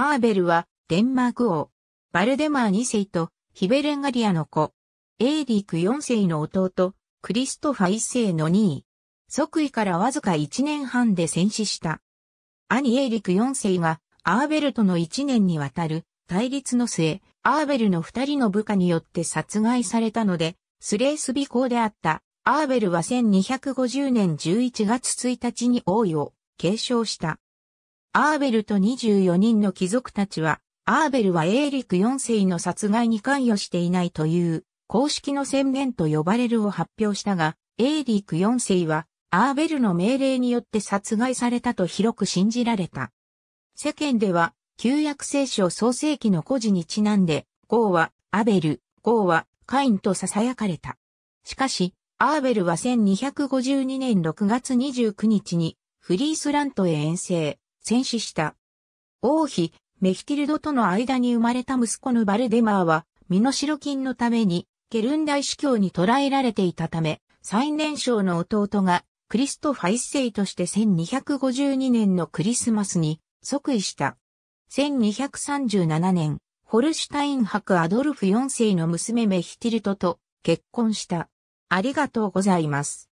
アーベルは、デンマーク王、バルデマー2世と、ヒベレンガリアの子、エーリーク4世の弟、クリストファ1世の2位。即位からわずか1年半で戦死した。兄エーリク4世が、アーベルとの1年にわたる対立の末、アーベルの2人の部下によって殺害されたので、スレースビ公であった。アーベルは1250年11月1日に王位を継承した。アーベルと24人の貴族たちは、アーベルはエーリク4世の殺害に関与していないという、公式の宣言と呼ばれるを発表したが、エーリク4世は、アーベルの命令によって殺害されたと広く信じられた。世間では、旧約聖書創世記の故事にちなんで、ゴーは、アベル、ゴーは、カインと囁かれた。しかし、アーベルは1252年6月29日に、フリースラントへ遠征。戦死した。王妃、メヒティルドとの間に生まれた息子のバルデマーは、身代金のために、ケルン大司教に捕らえられていたため、最年少の弟が、クリストファ一世として1252年のクリスマスに即位した。1237年、ホルシュタイン伯アドルフ4世の娘メヒティルトと結婚した。ありがとうございます。